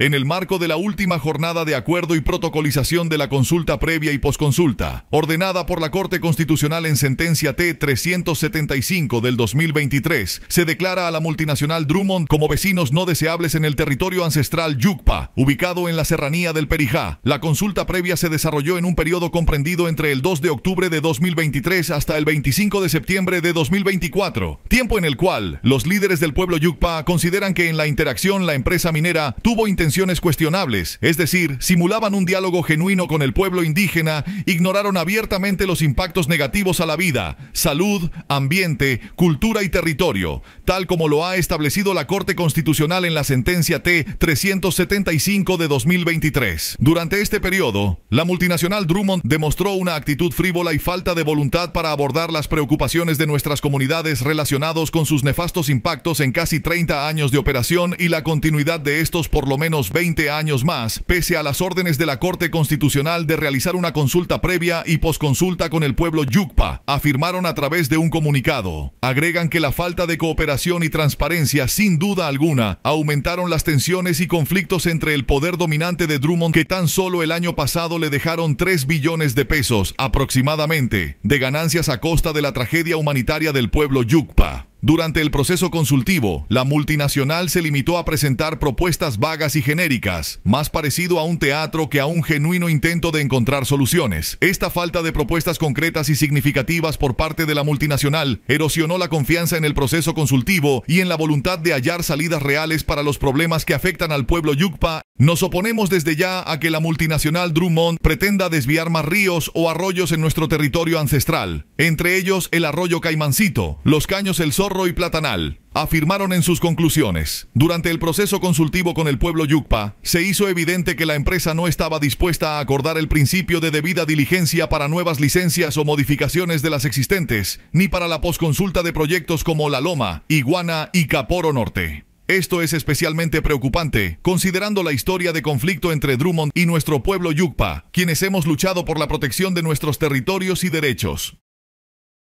en el marco de la última jornada de acuerdo y protocolización de la consulta previa y posconsulta, ordenada por la Corte Constitucional en sentencia T-375 del 2023, se declara a la multinacional Drummond como vecinos no deseables en el territorio ancestral Yucpa, ubicado en la serranía del Perijá. La consulta previa se desarrolló en un periodo comprendido entre el 2 de octubre de 2023 hasta el 25 de septiembre de 2024, tiempo en el cual los líderes del pueblo Yucpa consideran que en la interacción la empresa minera tuvo intención cuestionables, es decir, simulaban un diálogo genuino con el pueblo indígena, ignoraron abiertamente los impactos negativos a la vida, salud, ambiente, cultura y territorio, tal como lo ha establecido la Corte Constitucional en la sentencia T-375 de 2023. Durante este periodo, la multinacional Drummond demostró una actitud frívola y falta de voluntad para abordar las preocupaciones de nuestras comunidades relacionados con sus nefastos impactos en casi 30 años de operación y la continuidad de estos por lo menos 20 años más, pese a las órdenes de la Corte Constitucional de realizar una consulta previa y posconsulta con el pueblo Yucpa, afirmaron a través de un comunicado. Agregan que la falta de cooperación y transparencia, sin duda alguna, aumentaron las tensiones y conflictos entre el poder dominante de Drummond, que tan solo el año pasado le dejaron 3 billones de pesos, aproximadamente, de ganancias a costa de la tragedia humanitaria del pueblo Yucpa. Durante el proceso consultivo, la multinacional se limitó a presentar propuestas vagas y genéricas, más parecido a un teatro que a un genuino intento de encontrar soluciones. Esta falta de propuestas concretas y significativas por parte de la multinacional erosionó la confianza en el proceso consultivo y en la voluntad de hallar salidas reales para los problemas que afectan al pueblo yucpa nos oponemos desde ya a que la multinacional Drummond pretenda desviar más ríos o arroyos en nuestro territorio ancestral, entre ellos el arroyo Caimancito, los caños El Zorro y Platanal, afirmaron en sus conclusiones. Durante el proceso consultivo con el pueblo Yucpa, se hizo evidente que la empresa no estaba dispuesta a acordar el principio de debida diligencia para nuevas licencias o modificaciones de las existentes, ni para la posconsulta de proyectos como La Loma, Iguana y Caporo Norte. Esto es especialmente preocupante, considerando la historia de conflicto entre Drummond y nuestro pueblo Yukpa, quienes hemos luchado por la protección de nuestros territorios y derechos.